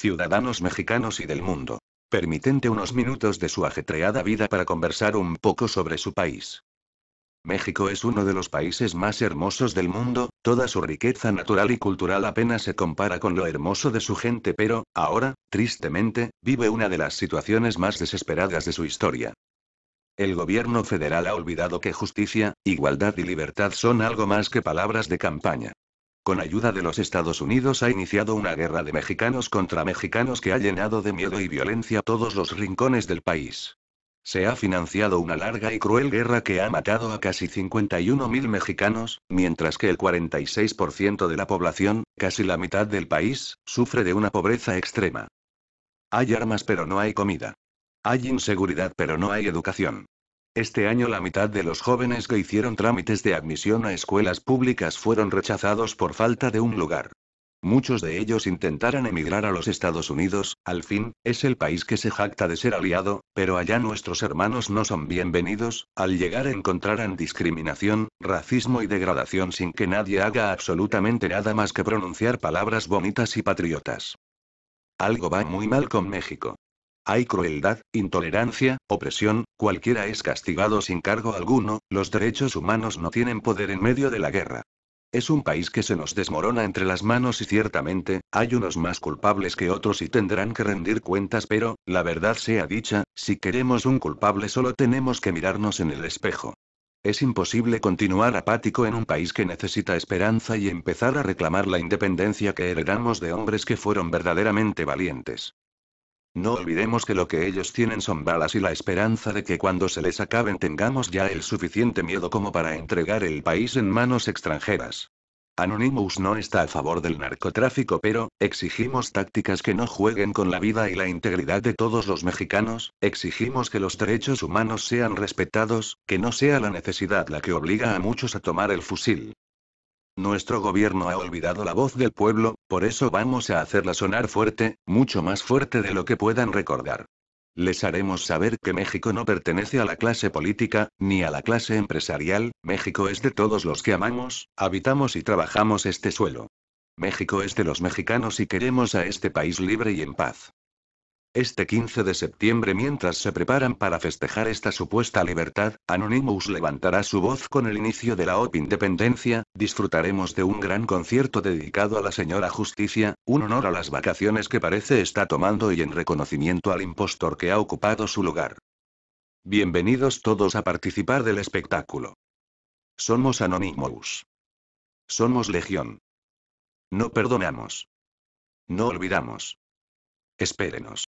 ciudadanos mexicanos y del mundo. Permitente unos minutos de su ajetreada vida para conversar un poco sobre su país. México es uno de los países más hermosos del mundo, toda su riqueza natural y cultural apenas se compara con lo hermoso de su gente, pero, ahora, tristemente, vive una de las situaciones más desesperadas de su historia. El gobierno federal ha olvidado que justicia, igualdad y libertad son algo más que palabras de campaña con ayuda de los Estados Unidos ha iniciado una guerra de mexicanos contra mexicanos que ha llenado de miedo y violencia todos los rincones del país. Se ha financiado una larga y cruel guerra que ha matado a casi 51.000 mexicanos, mientras que el 46% de la población, casi la mitad del país, sufre de una pobreza extrema. Hay armas pero no hay comida. Hay inseguridad pero no hay educación. Este año la mitad de los jóvenes que hicieron trámites de admisión a escuelas públicas fueron rechazados por falta de un lugar. Muchos de ellos intentarán emigrar a los Estados Unidos, al fin, es el país que se jacta de ser aliado, pero allá nuestros hermanos no son bienvenidos, al llegar encontrarán discriminación, racismo y degradación sin que nadie haga absolutamente nada más que pronunciar palabras bonitas y patriotas. Algo va muy mal con México. Hay crueldad, intolerancia, opresión, cualquiera es castigado sin cargo alguno, los derechos humanos no tienen poder en medio de la guerra. Es un país que se nos desmorona entre las manos y ciertamente, hay unos más culpables que otros y tendrán que rendir cuentas, pero, la verdad sea dicha, si queremos un culpable solo tenemos que mirarnos en el espejo. Es imposible continuar apático en un país que necesita esperanza y empezar a reclamar la independencia que heredamos de hombres que fueron verdaderamente valientes. No olvidemos que lo que ellos tienen son balas y la esperanza de que cuando se les acaben tengamos ya el suficiente miedo como para entregar el país en manos extranjeras. Anonymous no está a favor del narcotráfico, pero exigimos tácticas que no jueguen con la vida y la integridad de todos los mexicanos, exigimos que los derechos humanos sean respetados, que no sea la necesidad la que obliga a muchos a tomar el fusil. Nuestro gobierno ha olvidado la voz del pueblo, por eso vamos a hacerla sonar fuerte, mucho más fuerte de lo que puedan recordar. Les haremos saber que México no pertenece a la clase política, ni a la clase empresarial, México es de todos los que amamos, habitamos y trabajamos este suelo. México es de los mexicanos y queremos a este país libre y en paz. Este 15 de septiembre mientras se preparan para festejar esta supuesta libertad, Anonymous levantará su voz con el inicio de la OP Independencia, disfrutaremos de un gran concierto dedicado a la señora Justicia, un honor a las vacaciones que parece está tomando y en reconocimiento al impostor que ha ocupado su lugar. Bienvenidos todos a participar del espectáculo. Somos Anonymous. Somos Legión. No perdonamos. No olvidamos. Espérenos.